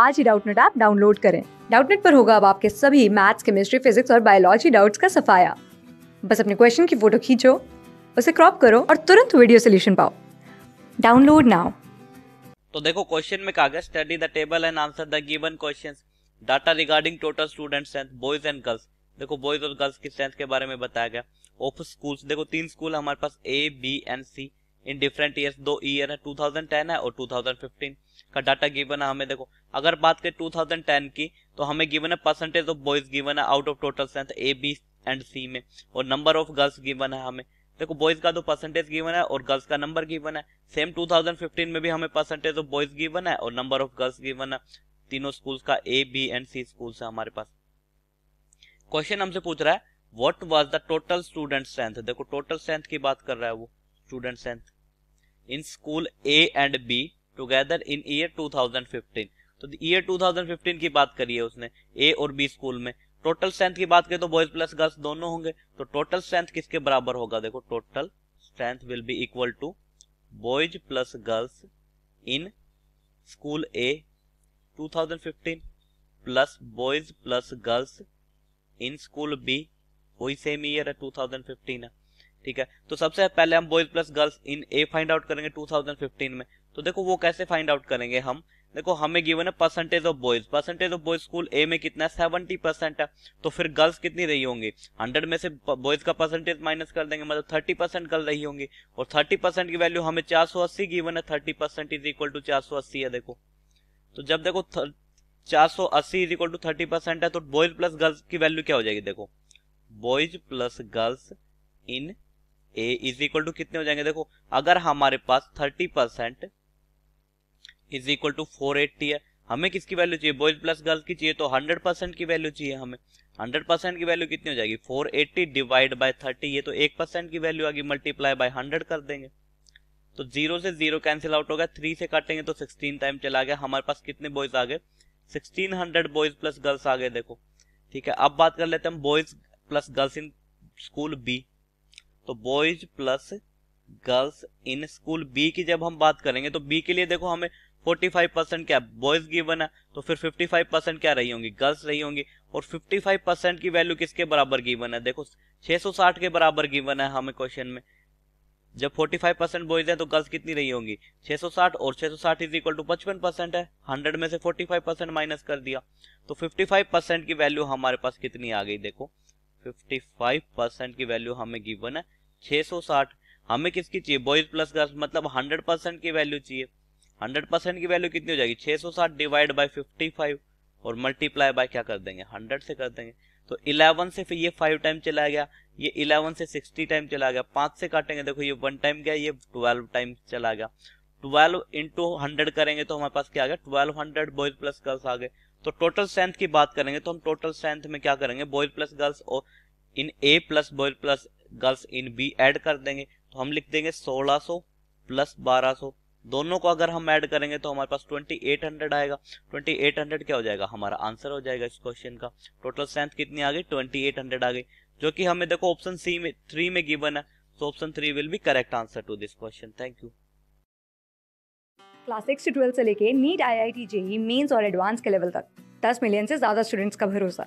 आज ही Doubtnut app download करें डाउटनेट पर होगा अब आपके सभी मैथ्स केमिस्ट्री फिजिक्स और बायोलॉजी डाउट्स का सफाया बस अपने क्वेश्चन की फोटो खींचो उसे क्रॉप करो और तुरंत वीडियो सोल्यूशन पाओ डाउनलोड नाउ तो देखो क्वेश्चन में कहा गया study the table and answer the given questions data regarding total student strength boys and girls देखो बॉयज और गर्ल्स की स्ट्रेंथ के बारे में बताया गया ऑफ स्कूल्स देखो तीन स्कूल हमारे पास A B and C in different year दो ईयर है 2010 है और 2015 का डाटा गिवन है हमें देखो अगर बात करें 2010 की तो हमें गिवन है परसेंटेज ऑफ बॉयज गिवन है out of total strength A B and C में और नंबर ऑफ गर्ल्स गिवन है हमें देखो बॉयज का तो परसेंटेज गिवन है और गर्ल्स का नंबर गिवन है सेम 2015 में भी हमें परसेंटेज ऑफ बॉयज गिवन है और नंबर ऑफ गर्ल्स गिवन है तीनों स्कूल्स का A B and C schools है हमारे पास क्वेश्चन हमसे पूछ रहा है what was the total student strength देखो टोटल स्ट्रेंथ की बात कर रहा है वो student strength in school A and B together in year 2015 तो ईयर 2015 की बात करी है उसने ए और बी स्कूल में टोटल स्ट्रेंथ की बात करें तो बॉयज प्लस गर्ल्स दोनों होंगे तो टोटल स्ट्रेंथ किसके बराबर होगा देखो total strength will be equal to boys plus girls in school A 2015 plus boys plus girls in school B वही सेम ईयर है 2015 है ठीक है तो सबसे पहले हम boys plus girls in A find out करेंगे 2015 में तो देखो वो कैसे फाइंड आउट करेंगे हम देखो हमें गिवन है percentage of boys percentage of boys school A में कितना है 70 परसेंट है तो फिर गर्ल्स कितनी रही होंगी 100 में से बॉयज का परसेंटेज माइनस कर देंगे मतलब 30 परसेंट गर्ल रही होंगी और 30 परसेंट की वैल्यू हमें 480 सौ अस्सी गिवन है thirty percent is equal to चार है देखो तो जब देखो चार सौ अस्सी is equal to thirty percent है तो बॉयज प्लस गर्ल्स की वैल्यू क्या हो जाएगी देखो boys plus girls in A is equal to कितने हो जाएंगे देखो अगर हमारे पास thirty percent is equal to four eighty है हमें किसकी वैल्यू चाहिए बॉयज प्लस गर्ल्स की चाहिए तो हंड्रेड परसेंट की वैल्यू चाहिए हमें हंड्रेड परसेंट की वैल्यू कितनी हो जाएगी four eighty divide by thirty ये तो एक परसेंट की वैल्यू आगे मल्टीप्लाई बाय हंड्रेड कर देंगे तो जीरो से जीरो कैंसिल आउट होगा थ्री से काटेंगे तो सिक्सटीन टाइम चला गया हमारे पास कितने बॉयज आ गए sixteen hundred boys plus girls आ गए देखो ठीक है अब बात कर लेते हैं boys plus girls in school B तो boys plus girls in school B की जब हम बात करेंगे तो बी के लिए देखो हमें 45 परसेंट क्या बॉयज गिवन है तो फिर 55 परसेंट क्या रही होंगी गर्ल्स रही होंगी और 55 परसेंट की वैल्यू किसके बराबर गिवन है देखो 660 के बराबर गिवन है हमें क्वेश्चन में जब 45 परसेंट बॉयज है तो गर्ल्स कितनी रही होंगी 660 और 660 इज इक्वल टू पचपन परसेंट है 100 में से 45 परसेंट माइनस कर दिया तो 55 परसेंट की वैल्यू हमारे पास कितनी आ गई देखो 55 परसेंट की वैल्यू हमें गिवन है 660 हमें किसकी चाहिए बॉयज प्लस गर्ल्स मतलब 100 परसेंट की वैल्यू चाहिए 100 परसेंट की वैल्यू कितनी हो जाएगी 660 सौ साठ डिवाइड बाई फिफ्टी और मल्टीप्लाई बाय क्या कर देंगे 100 से कर देंगे तो 11 से फिर ये 5 टाइम चला गया ये 11 से 60 टाइम चला गया पांच से काटेंगे देखो ये वन टाइम गया ये ट्वेल्व टाइम चला गया ट्वेल्व इंटू करेंगे तो हमारे पास क्या आ गया twelve hundred boys plus girls आ गए तो टोटल स्ट्रेंथ की बात करेंगे तो हम टोटल स्ट्रेंथ में क्या करेंगे बॉयज प्लस गर्ल्स और in A plus boys plus girls in B add कर देंगे तो हम लिख देंगे 1600 प्लस 1200 दोनों को अगर हम ऐड करेंगे तो हमारे पास 2800 आएगा 2800 क्या हो जाएगा हमारा आंसर हो जाएगा इस क्वेश्चन का टोटल स्ट्रेंथ कितनी आ गई 2800 आ गई जो कि हमें देखो ऑप्शन सी में थ्री में गिवन है तो option three will be correct answer to this question thank you class six से ट्वेल्थ से लेके NEET I I T JEE mains और एडवांस के लेवल तक दस मिलियन से ज्यादा स्टूडेंट्स का भरोसा